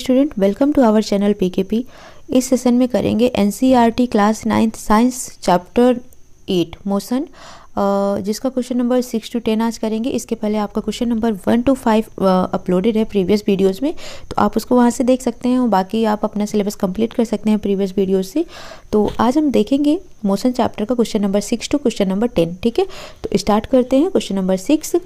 Student welcome to our channel PKP इस session में करेंगे NCERT class ninth science chapter eight motion जिसका question number six to ten आज करेंगे इसके पहले आपका question number one to five uploaded है प्रीवियस वीडियोस में तो आप उसको वहाँ से देख सकते हैं और बाकी आप अपना सिलेबस कंप्लीट कर सकते हैं प्रीवियस वीडियो से तो आज हम देखेंगे मोशन चैप्टर का question number six to question number ten ठीक है तो स्टार्ट करते हैं question number six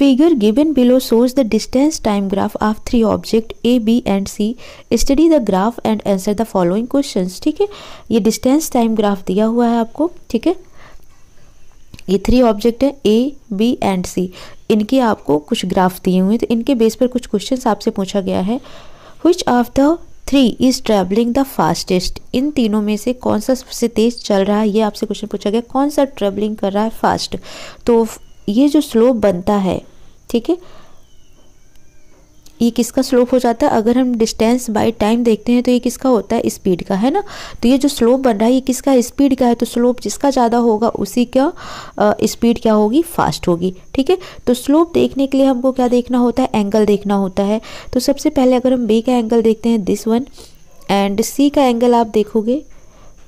Figure given below shows the distance time graph of three object A, B and C. Study the graph and answer the following questions. ठीक है ये distance time graph दिया हुआ है आपको ठीक है ये थ्री ऑब्जेक्ट है ए बी एंड सी इनके आपको कुछ ग्राफ दिए हुए हैं तो इनके बेस पर कुछ क्वेश्चंस आपसे पूछा गया है which of the three is travelling the fastest इन तीनों में से कौन सा सबसे तेज चल रहा है ये आपसे क्वेश्चन पूछा गया कौन सा ट्रैवलिंग कर रहा है फास्ट तो ये जो स्लोप बनता है ठीक है ये किसका स्लोप हो जाता है अगर हम डिस्टेंस बाय टाइम देखते हैं तो ये किसका होता है स्पीड का है ना तो ये जो स्लोप बन रहा है ये किसका स्पीड का है तो स्लोप जिसका ज़्यादा होगा उसी का स्पीड क्या होगी फास्ट होगी ठीक है तो स्लोप देखने के लिए हमको क्या देखना होता है एंगल देखना होता है तो सबसे पहले अगर हम बी का एंगल देखते हैं दिस वन एंड सी का एंगल आप देखोगे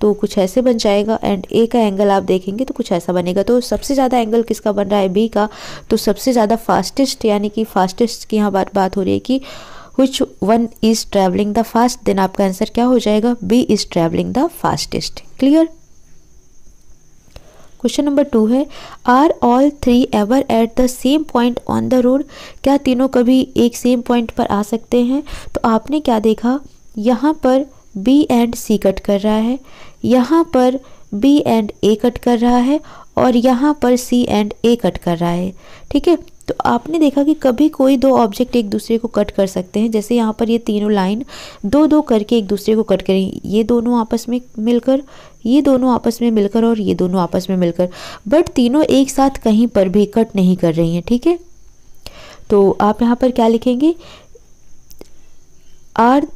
तो कुछ ऐसे बन जाएगा एंड ए का एंगल आप देखेंगे तो कुछ ऐसा बनेगा तो सबसे ज़्यादा एंगल किसका बन रहा है बी का तो सबसे ज़्यादा फास्टेस्ट यानी कि फास्टेस्ट की यहाँ बात बात हो रही है कि which one is travelling the fast then आपका आंसर क्या हो जाएगा B is travelling the fastest clear question number two है are all three ever at the same point on the road क्या तीनों कभी एक सेम पॉइंट पर आ सकते हैं तो आपने क्या देखा यहाँ पर बी एंड सी कट कर रहा है यहाँ पर बी एंड ए कट कर रहा है और यहाँ पर सी एंड ए कट कर रहा है ठीक है तो आपने देखा कि कभी कोई दो ऑब्जेक्ट एक दूसरे को कट कर सकते हैं जैसे यहाँ पर ये तीनों लाइन दो दो करके एक दूसरे को कट करेंगे ये दोनों आपस में मिलकर ये दोनों आपस में मिलकर और ये दोनों आपस में मिलकर बट तीनों एक साथ कहीं पर भी कट नहीं कर रही हैं ठीक है थीके? तो आप यहाँ पर क्या लिखेंगे आर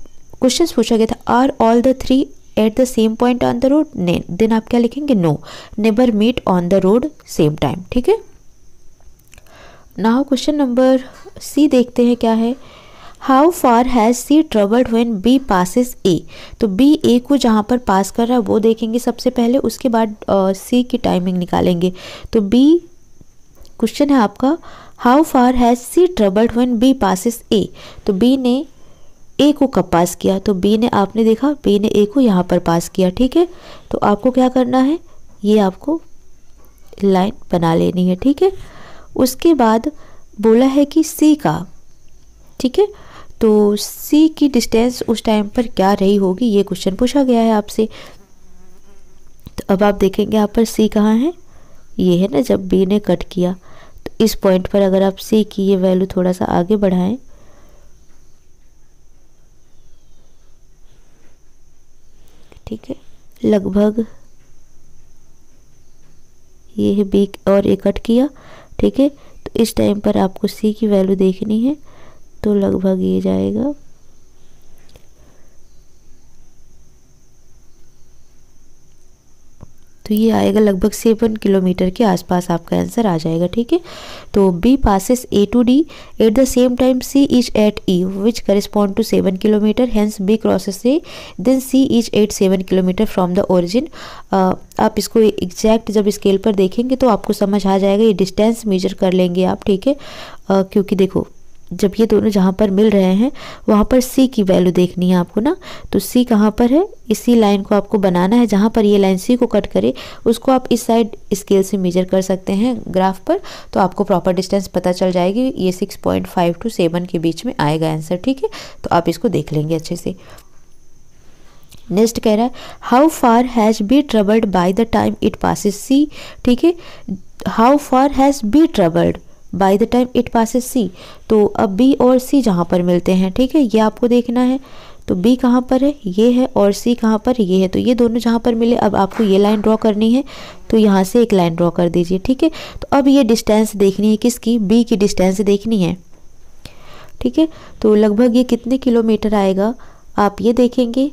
क्वेश्चन पूछा गया था are all the three at the same point on the road ने देन आप क्या लिखेंगे no never meet on the road same time ठीक है नाउ क्वेश्चन नंबर सी देखते हैं क्या है how far has C travelled when B passes A तो बी ए को जहाँ पर पास कर रहा है वो देखेंगे सबसे पहले उसके बाद सी uh, की टाइमिंग निकालेंगे तो बी क्वेश्चन है आपका how far has C travelled when B passes A तो बी ने ए को कब पास किया तो बी ने आपने देखा बी ने ए को यहाँ पर पास किया ठीक है तो आपको क्या करना है ये आपको लाइन बना लेनी है ठीक है उसके बाद बोला है कि सी का ठीक है तो सी की डिस्टेंस उस टाइम पर क्या रही होगी ये क्वेश्चन पूछा गया है आपसे तो अब आप देखेंगे यहाँ पर सी कहाँ है ये है ना जब बी ने कट किया तो इस पॉइंट पर अगर आप सी की ये वैल्यू थोड़ा सा आगे बढ़ाएं ठीक है लगभग ये है बी और कट किया ठीक है तो इस टाइम पर आपको सी की वैल्यू देखनी है तो लगभग ये जाएगा तो ये आएगा लगभग सेवन किलोमीटर के आसपास आपका आंसर आ जाएगा ठीक है तो B passes A to D at the same time C is at E which correspond to seven kilometre hence B crosses A then C is at seven kilometre from the origin आप इसको exact जब scale पर देखेंगे तो आपको समझ आ जाएगा ये डिस्टेंस मेजर कर लेंगे आप ठीक है uh, क्योंकि देखो जब ये दोनों जहाँ पर मिल रहे हैं वहाँ पर सी की वैल्यू देखनी है आपको ना तो सी कहाँ पर है इसी लाइन को आपको बनाना है जहाँ पर ये लाइन सी को कट करे उसको आप इस साइड स्केल से मेजर कर सकते हैं ग्राफ पर तो आपको प्रॉपर डिस्टेंस पता चल जाएगी ये six point five to seven के बीच में आएगा आंसर ठीक है तो आप इसको देख लेंगे अच्छे से नेक्स्ट कह रहा है how far has B travelled by the time it passes C ठीक है how far has B travelled by the time it passes C तो अब बी और सी जहाँ पर मिलते हैं ठीक है ये आपको देखना है तो बी कहाँ पर है ये है और सी कहाँ पर ये है तो ये दोनों जहाँ पर मिले अब आपको ये लाइन ड्रॉ करनी है तो यहाँ से एक लाइन ड्रॉ कर दीजिए ठीक है तो अब ये डिस्टेंस देखनी है किसकी बी की डिस्टेंस देखनी है ठीक है तो लगभग ये कितने किलोमीटर आएगा आप ये देखेंगे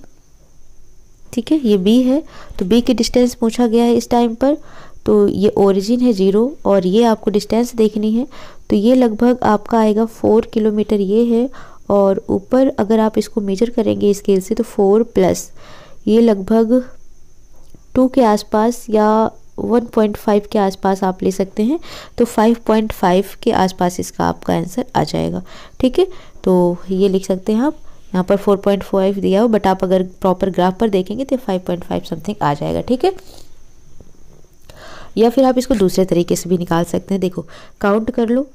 ठीक है ये बी है तो बी की डिस्टेंस पूछा गया है इस टाइम पर तो ये ओरिजिन है ज़ीरो और ये आपको डिस्टेंस देखनी है तो ये लगभग आपका आएगा फोर किलोमीटर ये है और ऊपर अगर आप इसको मेजर करेंगे स्केल से तो फोर प्लस ये लगभग टू के आसपास या वन पॉइंट फाइव के आसपास आप ले सकते हैं तो फाइव पॉइंट फाइव के आसपास इसका आपका आंसर आ जाएगा ठीक है तो ये लिख सकते हैं आप यहाँ पर फोर पॉइंट फाइव दिया हो बट आप अगर प्रॉपर ग्राफ पर देखेंगे तो फाइव पॉइंट फाइव समथिंग आ जाएगा ठीक है या फिर आप इसको दूसरे तरीके से भी निकाल सकते हैं देखो काउंट कर लो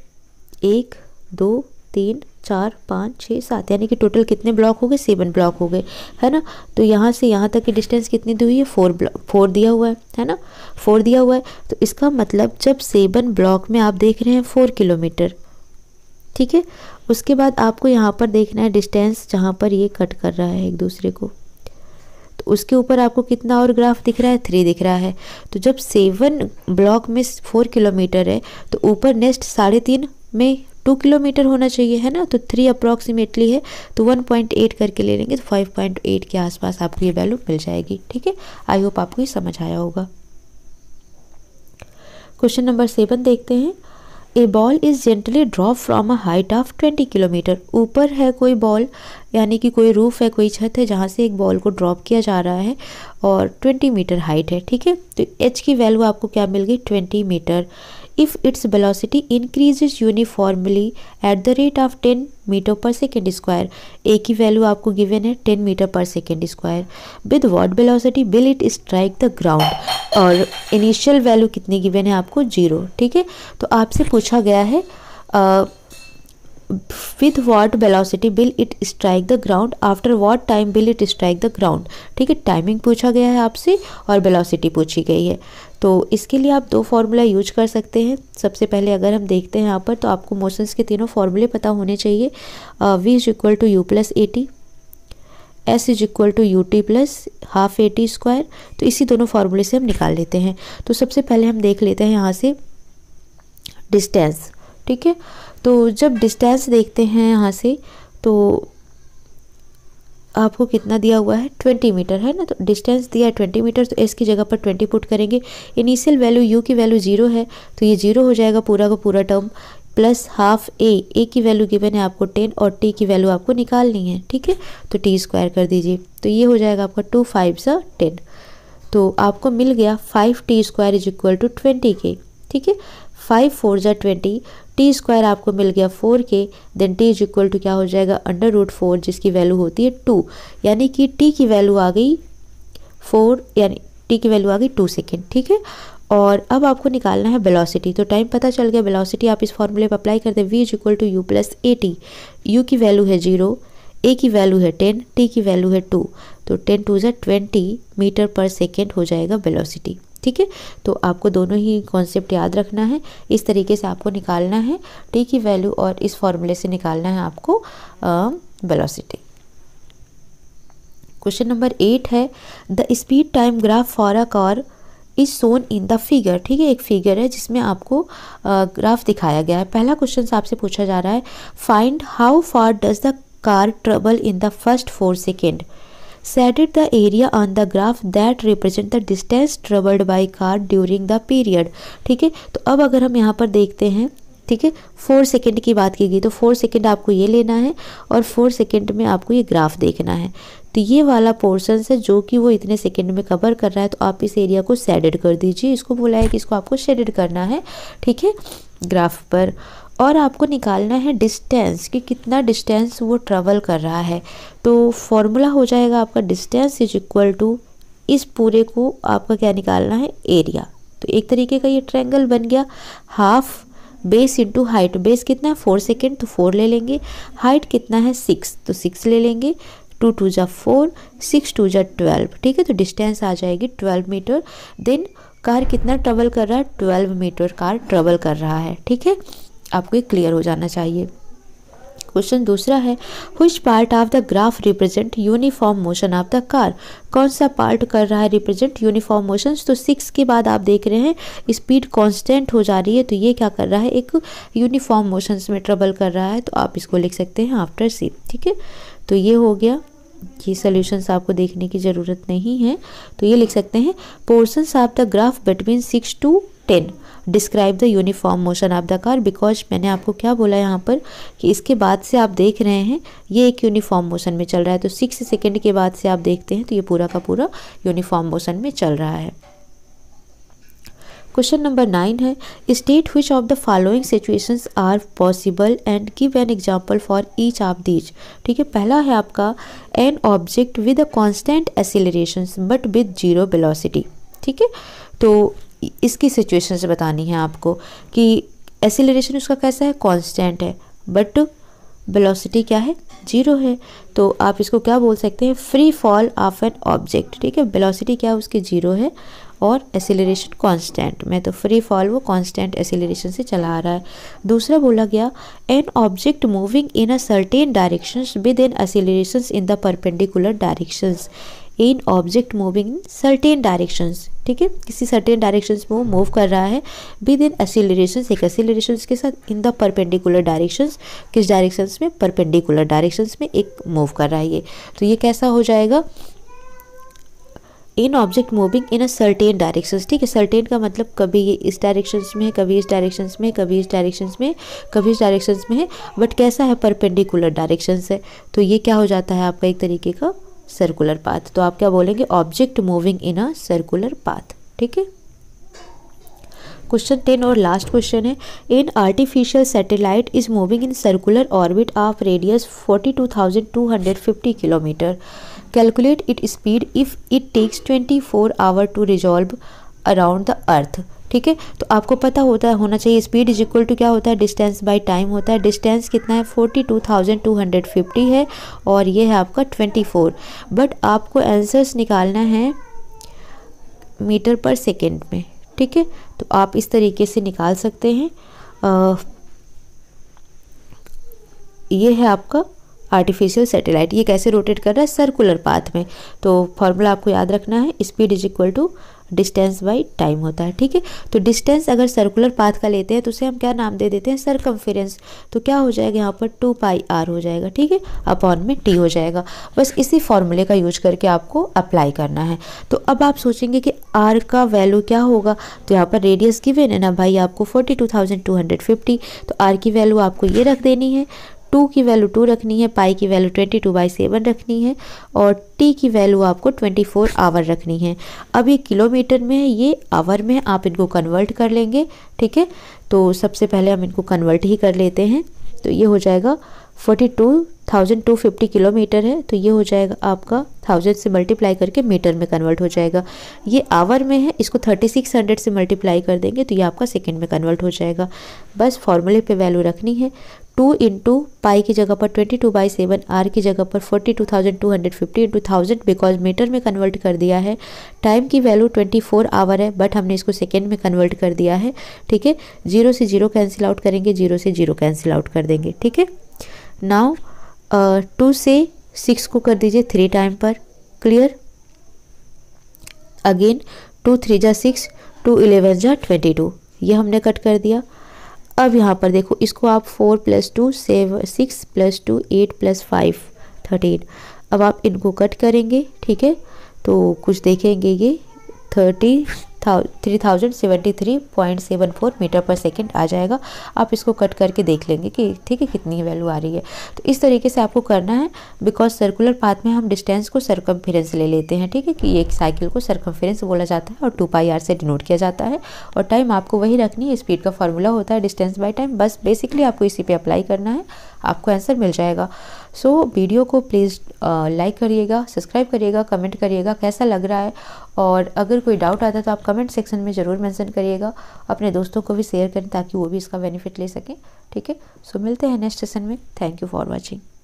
एक दो तीन चार पाँच छः सात यानी कि टोटल कितने ब्लॉक हो गए सेवन ब्लॉक हो गए है ना तो यहाँ से यहाँ तक की डिस्टेंस कितनी दी हुई है फोर ब्लॉक फोर दिया हुआ है है ना फोर दिया हुआ है तो इसका मतलब जब सेवन ब्लॉक में आप देख रहे हैं फोर किलोमीटर ठीक है उसके बाद आपको यहाँ पर देखना है डिस्टेंस जहाँ पर ये कट कर रहा है एक दूसरे को उसके ऊपर आपको कितना और ग्राफ दिख रहा है थ्री दिख रहा है तो जब सेवन ब्लॉक में फोर किलोमीटर है तो ऊपर नेक्स्ट साढ़े तीन में टू किलोमीटर होना चाहिए है ना तो थ्री अप्रॉक्सीमेटली है तो वन पॉइंट एट करके ले लेंगे तो फाइव पॉइंट एट के आसपास आपको ये वैल्यू मिल जाएगी ठीक है आई होप आपको ये समझ आया होगा क्वेश्चन नंबर सेवन देखते हैं a ball is gently drop from a height of twenty kilometre ऊपर है कोई बॉल यानी कि कोई रूफ़ है कोई छत है जहाँ से एक बॉल को ड्रॉप किया जा रहा है और ट्वेंटी मीटर हाइट है ठीक है तो एच की वैल्यू आपको क्या मिल गई twenty metre if it's velocity increases uniformly at the rate of 10 metre per second square A की वैल्यू आपको गिवन है 10 metre per second square with what velocity will it strike the ground और initial value कितनी given है आपको zero ठीक है तो आपसे पूछा गया है ah, with what velocity will it strike the ground after what time will it strike the ground ठीक है टाइमिंग पूछा गया है आपसे और वेलासिटी पूछी गई है तो इसके लिए आप दो फार्मूला यूज कर सकते हैं सबसे पहले अगर हम देखते हैं यहाँ पर तो आपको मोशंस के तीनों फार्मूले पता होने चाहिए V is equal to U plus A T S is equal to U T plus half A T square तो इसी दोनों फार्मूले से हम निकाल लेते हैं तो सबसे पहले हम देख लेते हैं यहाँ से डिस्टेंस ठीक है तो जब डिस्टेंस देखते हैं यहाँ से तो आपको कितना दिया हुआ है ट्वेंटी मीटर है ना तो डिस्टेंस दिया है ट्वेंटी मीटर तो एस की जगह पर ट्वेंटी पुट करेंगे इनिशियल वैल्यू यू की वैल्यू जीरो है तो ये जीरो हो जाएगा पूरा का पूरा term plus half A A की वैल्यू गिवन है आपको टेन और टी की वैल्यू आपको निकालनी है ठीक है तो टी स्क्वायर कर दीजिए तो ये हो जाएगा आपका टू फाइव सा टेन तो आपको मिल गया five T square is equal to twenty के ठीक है फाइव फोर जै ट्वेंटी टी स्क्वायर आपको मिल गया फोर के then T is equal to क्या हो जाएगा अंडर रूट फोर जिसकी वैल्यू होती है टू यानी कि टी की वैल्यू आ गई फोर यानी टी की वैल्यू आ गई टू सेकेंड ठीक है और अब आपको निकालना है वेलोसिटी तो टाइम पता चल गया वेलोसिटी आप इस फॉर्मूले पर अप्लाई करते हैं V is equal to U plus A T U की वैल्यू है जीरो ए की वैल्यू है टेन टी की वैल्यू है टू तो टेन टू जै ट्वेंटी मीटर पर सेकेंड हो जाएगा वेलोसिटी ठीक है तो आपको दोनों ही कॉन्सेप्ट याद रखना है इस तरीके से आपको निकालना है टी की वैल्यू और इस फॉर्मूले से निकालना है आपको वेलोसिटी क्वेश्चन नंबर एट है the speed time graph for a car is shown in the figure ठीक है एक फिगर है जिसमें आपको ग्राफ दिखाया गया है पहला क्वेश्चन आपसे पूछा जा रहा है find how far does the car travel in the first four second shaded the area on the graph that represent the distance traveled by car during the period ठीक है तो अब अगर हम यहाँ पर देखते हैं ठीक है फोर सेकेंड की बात की गई तो फोर सेकेंड आपको ये लेना है और फोर सेकेंड में आपको ये ग्राफ देखना है तो ये वाला पोर्सन है जो कि वो इतने सेकेंड में कवर कर रहा है तो आप इस एरिया को शेडेड कर दीजिए इसको बोला है कि इसको आपको शेडेड करना है ठीक है ग्राफ पर और आपको निकालना है डिस्टेंस कि कितना डिस्टेंस वो ट्रेवल कर रहा है तो फॉर्मूला हो जाएगा आपका डिस्टेंस इज इक्वल टू इस पूरे को आपका क्या निकालना है एरिया तो एक तरीके का ये ट्रैंगल बन गया half base into height base कितना है फोर सेकेंड तो फोर ले लेंगे हाइट कितना है सिक्स तो सिक्स ले लेंगे टू टू जा फोर सिक्स टू जा ट्वेल्व ठीक है तो डिस्टेंस आ जाएगी ट्वेल्व मीटर देन कार कितना ट्रेवल कर रहा है ट्वेल्व मीटर कार ट्रेवल कर रहा है ठीक है आपको ये क्लियर हो जाना चाहिए क्वेश्चन दूसरा है which part of the graph represent uniform motion of the car कौन सा पार्ट कर रहा है रिप्रेजेंट यूनिफॉर्म मोशन तो सिक्स के बाद आप देख रहे हैं स्पीड कांस्टेंट हो जा रही है तो ये क्या कर रहा है एक यूनिफॉर्म मोशंस में ट्रबल कर रहा है तो आप इसको लिख सकते हैं आफ्टर सी ठीक है तो ये हो गया ये सोल्यूशंस आपको देखने की ज़रूरत नहीं है तो ये लिख सकते हैं portions of the graph between six to ten describe the uniform motion of the car because मैंने आपको क्या बोला यहाँ पर कि इसके बाद से आप देख रहे हैं ये एक यूनिफॉर्म मोशन में चल रहा है तो सिक्स सेकेंड के बाद से आप देखते हैं तो ये पूरा का पूरा यूनिफॉर्म मोशन में चल रहा है क्वेश्चन नंबर नाइन है state which of the following situations are possible and give an example for each of these ठीक है पहला है आपका an object with a constant acceleration but with zero velocity ठीक है तो इसकी सिचुएशंस बतानी है आपको कि एसिलेशन उसका कैसा है कॉन्स्टेंट है बट बेलोसिटी क्या है जीरो है तो आप इसको क्या बोल सकते हैं free fall of an object ठीक है बेलोसिटी क्या है उसकी जीरो है और एसिलेशन कांस्टेंट मैं तो फ्री फॉल वो कांस्टेंट एसिलेशन से चला रहा है दूसरा बोला गया an object moving in a certain directions with an acceleration in the perpendicular directions an object moving in certain directions ठीक है किसी सर्टेन डायरेक्शंस में वो मूव कर रहा है विद इन एसिलेशन एक एसिलेशन के साथ इन द परपेंडिकुलर डायरेक्शंस किस डायरेक्शंस में परपेंडिकुलर डायरेक्शंस में एक मूव कर रहा है ये तो ये कैसा हो जाएगा an object moving in a certain directions ठीक है सर्टेन का मतलब कभी ये इस डायरेक्शंस में है कभी इस डायरेक्शंस में कभी इस डायरेक्शंस में कभी इस डायरेक्शंस में है बट कैसा है परपेंडिकुलर डायरेक्शन है तो ये क्या हो जाता है आपका एक तरीके का सर्कुलर पाथ तो आप क्या बोलेंगे object moving in a circular path ठीक है क्वेश्चन टेन और लास्ट क्वेश्चन है an artificial satellite is moving in circular orbit of radius forty two thousand two hundred fifty kilometre calculate it speed if it takes 24 hour to resolve around the earth ठीक है तो आपको पता होता होना चाहिए speed is equal to क्या होता है डिस्टेंस बाय टाइम होता है डिस्टेंस कितना है forty two thousand two hundred fifty है और ये है आपका ट्वेंटी फोर बट आपको आंसर्स निकालना है मीटर पर सेकेंड में ठीक है तो आप इस तरीके से निकाल सकते हैं आ, ये है आपका आर्टिफिशियल सैटेलाइट ये कैसे रोटेट कर रहा है सर्कुलर पाथ में तो फॉर्मूला आपको याद रखना है speed is equal to distance by time होता है ठीक है तो डिस्टेंस अगर सर्कुलर पाथ का लेते हैं तो उसे हम क्या नाम दे देते हैं सरकमफेरेंस तो क्या हो जाएगा यहाँ पर टू पाई आर हो जाएगा ठीक है अपॉन में टी हो जाएगा बस इसी फॉर्मूले का यूज करके आपको अप्लाई करना है तो अब आप सोचेंगे कि आर का वैल्यू क्या होगा तो यहाँ पर रेडियस गिवेन है ना भाई आपको forty two thousand two hundred fifty तो आर की वैल्यू आपको ये रख देनी है टू की वैल्यू टू रखनी है पाई की value twenty two by seven रखनी है और टी की वैल्यू आपको ट्वेंटी फोर आवर रखनी है अब ये किलोमीटर में है ये आवर में आप इनको कन्वर्ट कर लेंगे ठीक है तो सबसे पहले हम इनको कन्वर्ट ही कर लेते हैं तो ये हो जाएगा forty two thousand two fifty kilometre है तो ये हो जाएगा आपका थाउजेंड से मल्टीप्लाई करके मीटर में कन्वर्ट हो जाएगा ये आवर में है इसको थर्टी सिक्स हंड्रेड से मल्टीप्लाई कर देंगे तो ये आपका सेकेंड में कन्वर्ट हो जाएगा बस फॉर्मूले पे वैल्यू रखनी है टू इंटू पाई की जगह पर twenty two by seven R की जगह पर forty two thousand two hundred fifty into thousand because metre में कन्वर्ट कर दिया है टाइम की वैल्यू ट्वेंटी फोर आवर है बट हमने इसको सेकेंड में कन्वर्ट कर दिया है ठीक है जीरो से जीरो कैंसिल आउट करेंगे जीरो से जीरो कैंसिल आउट कर देंगे ठीक है नाउ टू uh, से सिक्स को कर दीजिए थ्री टाइम पर क्लियर अगेन टू थ्री जा सिक्स टू इलेवन जा ट्वेंटी टू ये हमने कट कर दिया अब यहाँ पर देखो इसको आप फोर प्लस टू सेव six plus two eight plus five thirteen अब आप इनको कट करेंगे ठीक है तो कुछ देखेंगे ये thirty three thousand seventy three point seven four metre per second आ जाएगा आप इसको कट करके देख लेंगे कि ठीक है कितनी वैल्यू आ रही है तो इस तरीके से आपको करना है बिकॉज सर्कुलर पाथ में हम डिस्टेंस को सर्कम्फ्रेंस ले लेते हैं ठीक है कि एक साइकिल को सर्कम्फ्रेंस बोला जाता है और टू पाई आर से डिनोट किया जाता है और टाइम आपको वही रखनी है स्पीड का फॉर्मूला होता है डिस्टेंस बाई टाइम बस बेसिकली आपको इसी पर अप्लाई करना है आपको आंसर मिल जाएगा सो so, वीडियो को प्लीज़ लाइक करिएगा सब्सक्राइब करिएगा कमेंट करिएगा कैसा लग रहा है और अगर कोई डाउट आता है तो आप कमेंट सेक्शन में ज़रूर मैंसन करिएगा अपने दोस्तों को भी शेयर करें ताकि वो भी इसका बेनिफिट ले सकें ठीक है सो मिलते हैं नेक्स्ट सेशन में थैंक यू फॉर वॉचिंग